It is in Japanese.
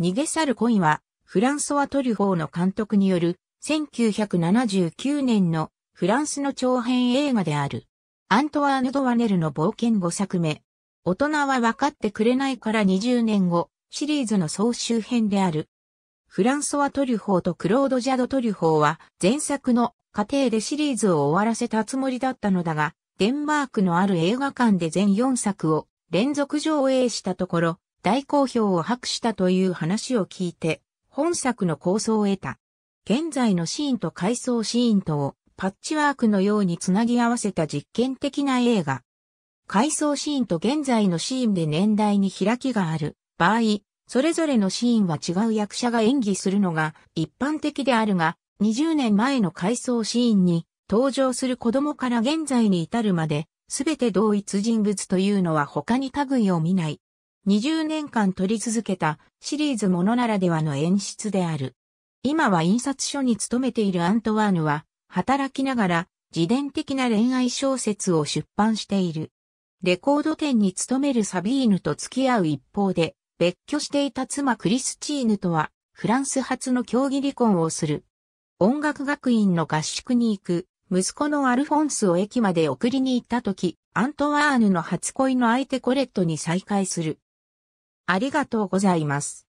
逃げ去る恋は、フランソワ・トリュフォーの監督による、1979年のフランスの長編映画である。アントワーヌ・ドワネルの冒険5作目。大人は分かってくれないから20年後、シリーズの総集編である。フランソワ・トリュフォーとクロード・ジャド・トリュフォーは前作の過程でシリーズを終わらせたつもりだったのだが、デンマークのある映画館で全4作を連続上映したところ、大好評を博したという話を聞いて、本作の構想を得た。現在のシーンと回想シーンとをパッチワークのようにつなぎ合わせた実験的な映画。回想シーンと現在のシーンで年代に開きがある場合、それぞれのシーンは違う役者が演技するのが一般的であるが、20年前の回想シーンに登場する子供から現在に至るまで、すべて同一人物というのは他に類を見ない20年間撮り続けたシリーズものならではの演出である。今は印刷所に勤めているアントワーヌは、働きながら自伝的な恋愛小説を出版している。レコード店に勤めるサビーヌと付き合う一方で、別居していた妻クリスチーヌとは、フランス初の競技離婚をする。音楽学院の合宿に行く、息子のアルフォンスを駅まで送りに行った時、アントワーヌの初恋の相手コレットに再会する。ありがとうございます。